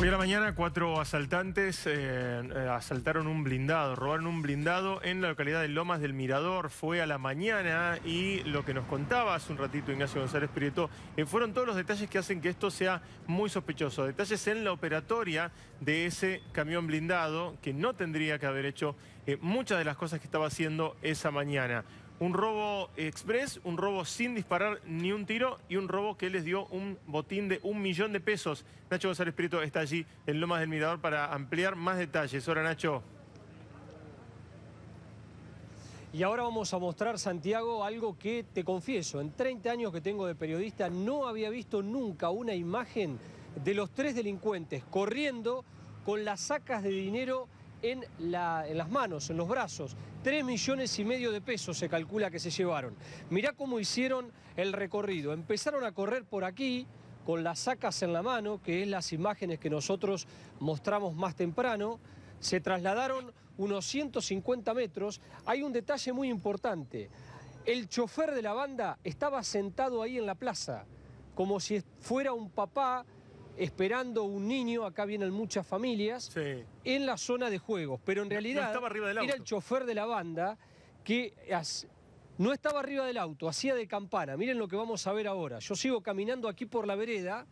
Hoy a la mañana cuatro asaltantes eh, eh, asaltaron un blindado, robaron un blindado en la localidad de Lomas del Mirador. Fue a la mañana y lo que nos contaba hace un ratito Ignacio González Prieto eh, fueron todos los detalles que hacen que esto sea muy sospechoso. Detalles en la operatoria de ese camión blindado que no tendría que haber hecho muchas de las cosas que estaba haciendo esa mañana un robo express, un robo sin disparar ni un tiro y un robo que les dio un botín de un millón de pesos. Nacho González Prieto está allí en Lomas del Mirador para ampliar más detalles. Ahora Nacho. Y ahora vamos a mostrar, Santiago, algo que te confieso, en 30 años que tengo de periodista no había visto nunca una imagen de los tres delincuentes corriendo con las sacas de dinero en, las manos, en los brazos. Tres millones y medio de pesos se calcula que se llevaron. Mirá cómo hicieron el recorrido. Empezaron a correr por aquí con las sacas en la mano, que es las imágenes que nosotros mostramos más temprano. Se trasladaron unos 150 metros. Hay un detalle muy importante. El chofer de la banda estaba sentado ahí en la plaza, como si fuera un papá esperando un niño, acá vienen muchas familias, en la zona de juegos. Pero en realidad era el chofer de la banda que no estaba arriba del auto, hacía de campana. Miren lo que vamos a ver ahora. Yo sigo caminando aquí por la vereda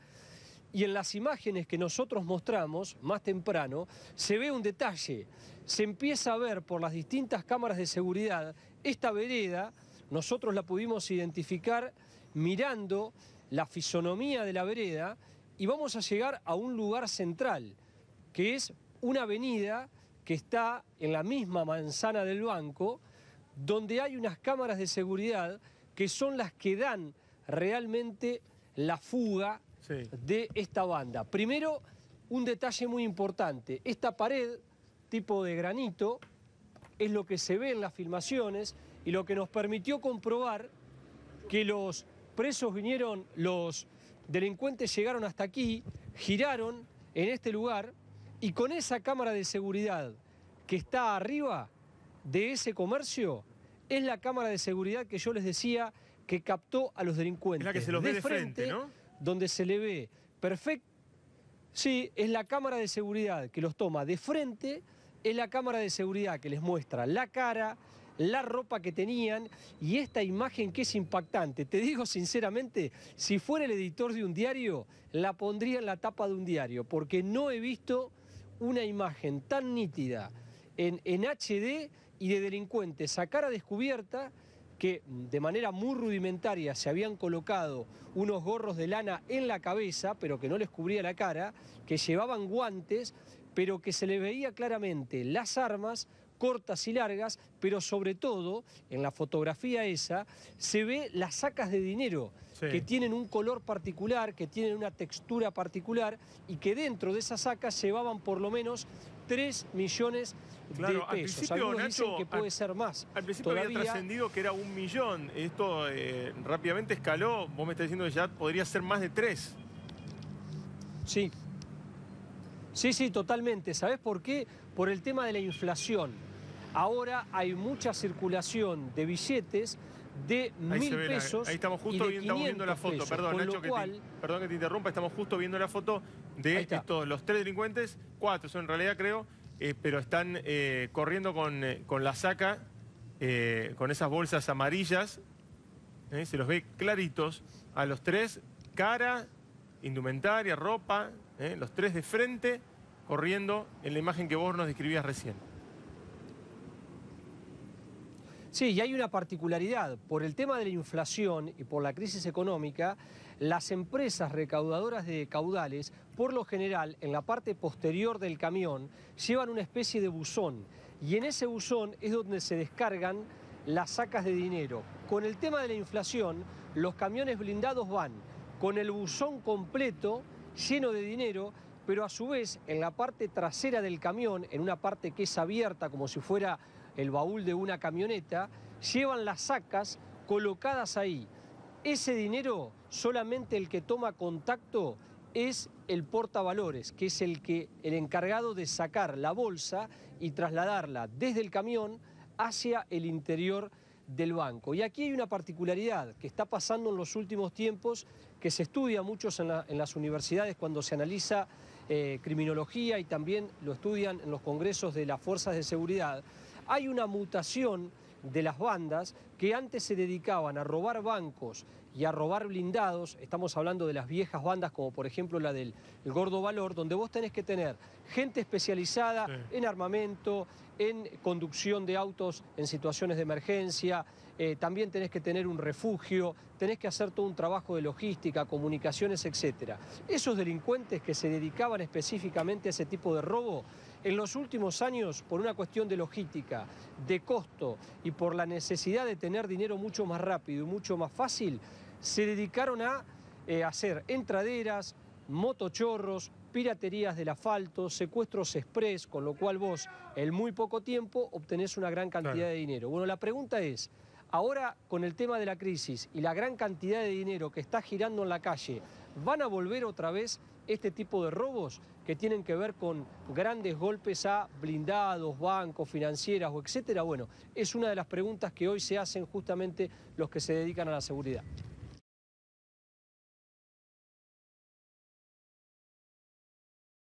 y en las imágenes que nosotros mostramos más temprano se ve un detalle. Se empieza a ver por las distintas cámaras de seguridad esta vereda. Nosotros la pudimos identificar mirando la fisonomía de la vereda y vamos a llegar a un lugar central, que es una avenida que está en la misma manzana del banco, donde hay unas cámaras de seguridad que son las que dan realmente la fuga de esta banda. Primero, un detalle muy importante, esta pared tipo de granito es lo que se ve en las filmaciones y lo que nos permitió comprobar que los presos vinieron, los delincuentes llegaron hasta aquí, giraron en este lugar y con esa cámara de seguridad que está arriba de ese comercio, es la cámara de seguridad que yo les decía que captó a los delincuentes. la que se los ve de frente, frente ¿no? Donde se le ve perfecto. Sí, es la cámara de seguridad que los toma de frente, es la cámara de seguridad que les muestra la cara, la ropa que tenían y esta imagen que es impactante. Te digo sinceramente, si fuera el editor de un diario, la pondría en la tapa de un diario, porque no he visto una imagen tan nítida en, HD y de delincuentes a a descubierta que mm, de manera muy rudimentaria se habían colocado unos gorros de lana en la cabeza, pero que no les cubría la cara, que llevaban guantes, pero que se les veía claramente las armas cortas y largas, pero sobre todo en la fotografía esa se ve las sacas de dinero que tienen un color particular, que tienen una textura particular y que dentro de esas sacas llevaban por lo menos 3 millones de pesos. Algunos dicen que puede ser más. Al principio había trascendido que era un millón. Esto eh, rápidamente escaló. Vos me estás diciendo que ya podría ser más de 3. Sí, Sí, sí, totalmente. ¿Sabes por qué? Por el tema de la inflación. Ahora hay mucha circulación de billetes de mil pesos. Ahí estamos justo viendo, la foto, perdón, Nacho, que te, perdón que te interrumpa, estamos justo viendo la foto de estos, los tres delincuentes, cuatro son en realidad creo, eh, pero están eh, corriendo con, eh, con, la saca, con esas bolsas amarillas, se los ve claritos a los tres, cara, indumentaria, ropa, ¿eh? los tres de frente, corriendo en la imagen que vos nos describías recién. Sí, y hay una particularidad. Por el tema de la inflación y por la crisis económica, las empresas recaudadoras de caudales, por lo general, en la parte posterior del camión, llevan una especie de buzón. Y en ese buzón es donde se descargan las sacas de dinero. Con el tema de la inflación, los camiones blindados van con el buzón completo, lleno de dinero, pero a su vez en la parte trasera del camión, en una parte que es abierta como si fuera el baúl de una camioneta, llevan las sacas colocadas ahí. Ese dinero, solamente el que toma contacto es el portavalores, que es el, que, el encargado de sacar la bolsa y trasladarla desde el camión hacia el interior del banco. Y aquí hay una particularidad que está pasando en los últimos tiempos, que se estudia mucho en, las universidades cuando se analiza eh, criminología y también lo estudian en los congresos de las fuerzas de seguridad. Hay una mutación de las bandas que antes se dedicaban a robar bancos y a robar blindados, estamos hablando de las viejas bandas como por ejemplo la del Gordo Valor, donde vos tenés que tener gente especializada en armamento, en conducción de autos en situaciones de emergencia, eh, también tenés que tener un refugio, tenés que hacer todo un trabajo de logística, comunicaciones, etc. Esos delincuentes que se dedicaban específicamente a ese tipo de robo, en los últimos años, por una cuestión de logística, de costo y por la necesidad de tener dinero mucho más rápido y mucho más fácil, se dedicaron a eh, hacer entraderas, motochorros, piraterías del asfalto, secuestros express, con lo cual vos en muy poco tiempo obtenés una gran cantidad de dinero. Bueno, la pregunta es, ahora con el tema de la crisis y la gran cantidad de dinero que está girando en la calle, ¿van a volver otra vez este tipo de robos? que tienen que ver con grandes golpes a blindados, bancos, financieras o etcétera? Bueno, es una de las preguntas que hoy se hacen justamente los que se dedican a la seguridad.